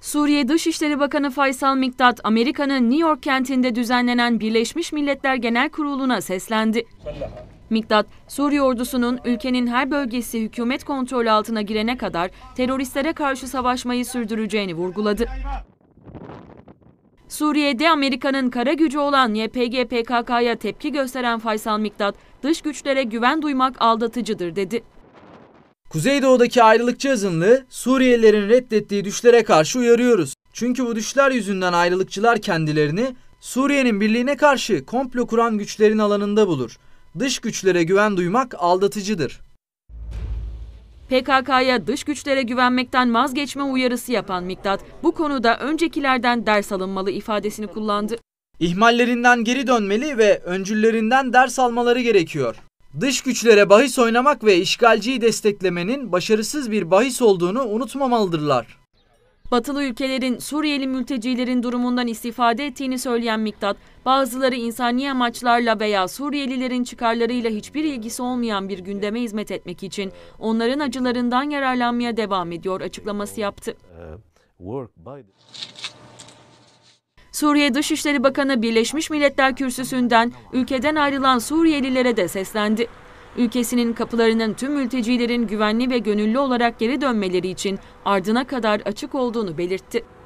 Suriye Dışişleri Bakanı Faysal Miktat, Amerika'nın New York kentinde düzenlenen Birleşmiş Milletler Genel Kurulu'na seslendi. Miktat, Suriye ordusunun ülkenin her bölgesi hükümet kontrolü altına girene kadar teröristlere karşı savaşmayı sürdüreceğini vurguladı. Suriye'de Amerika'nın kara gücü olan YPG PKK'ya tepki gösteren Faysal Miktat, dış güçlere güven duymak aldatıcıdır dedi. Kuzeydoğu'daki ayrılıkçı azınlığı Suriyelilerin reddettiği düşlere karşı uyarıyoruz. Çünkü bu düşler yüzünden ayrılıkçılar kendilerini Suriye'nin birliğine karşı komplo kuran güçlerin alanında bulur. Dış güçlere güven duymak aldatıcıdır. PKK'ya dış güçlere güvenmekten vazgeçme uyarısı yapan Miktat, bu konuda öncekilerden ders alınmalı ifadesini kullandı. İhmallerinden geri dönmeli ve öncüllerinden ders almaları gerekiyor. Dış güçlere bahis oynamak ve işgalciyi desteklemenin başarısız bir bahis olduğunu unutmamalıdırlar. Batılı ülkelerin Suriyeli mültecilerin durumundan istifade ettiğini söyleyen Miktat, bazıları insani amaçlarla veya Suriyelilerin çıkarlarıyla hiçbir ilgisi olmayan bir gündeme hizmet etmek için onların acılarından yararlanmaya devam ediyor açıklaması yaptı. Uh, Suriye Dışişleri Bakanı Birleşmiş Milletler Kürsüsü'nden ülkeden ayrılan Suriyelilere de seslendi. Ülkesinin kapılarının tüm mültecilerin güvenli ve gönüllü olarak geri dönmeleri için ardına kadar açık olduğunu belirtti.